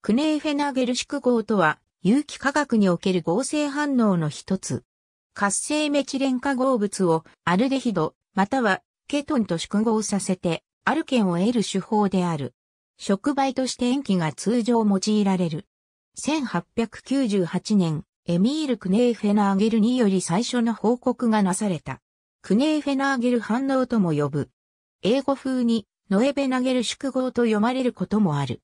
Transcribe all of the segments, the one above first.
クネーフェナゲル縮合号とは、有機化学における合成反応の一つ。活性メチレン化合物をアルデヒド、またはケトンと縮合させて、アルケンを得る手法である。触媒として塩基が通常用いられる。1898年、エミール・クネーフェナーゲルにより最初の報告がなされた。クネーフェナーゲル反応とも呼ぶ。英語風にノエベナゲル縮合と読まれることもある。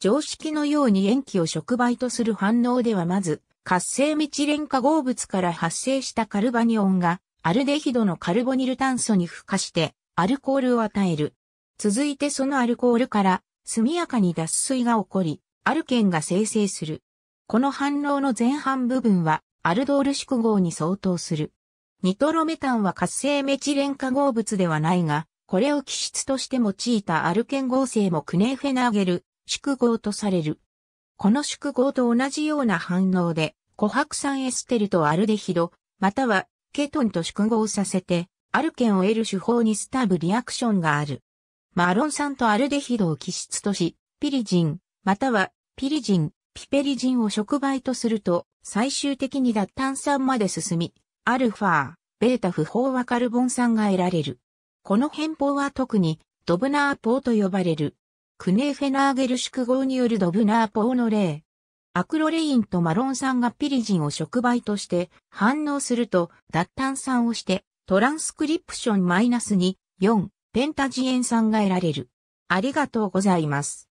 常識のように塩基を触媒とする反応ではまず、活性ミチレン化合物から発生したカルバニオンが、アルデヒドのカルボニル炭素に付加して、アルコールを与える。続いてそのアルコールから、速やかに脱水が起こり、アルケンが生成する。この反応の前半部分は、アルドール縮合に相当する。ニトロメタンは活性メチレン化合物ではないが、これを基質として用いたアルケン合成もクネーフェナーゲル、宿号とされる。この宿号と同じような反応で、琥珀酸エステルとアルデヒド、またはケトンと宿をさせて、アルケンを得る手法にスターブリアクションがある。マロン酸とアルデヒドを基質とし、ピリジン、またはピリジン、ピペリジンを触媒とすると、最終的に脱炭酸まで進み、アルファ、ベータ不飽和カルボン酸が得られる。この変法は特に、ドブナーポーと呼ばれる。クネーフェナーゲル宿号によるドブナーポーの例。アクロレインとマロン酸がピリジンを触媒として反応すると脱炭酸をしてトランスクリプションマイナス -2、4、ペンタジエン酸が得られる。ありがとうございます。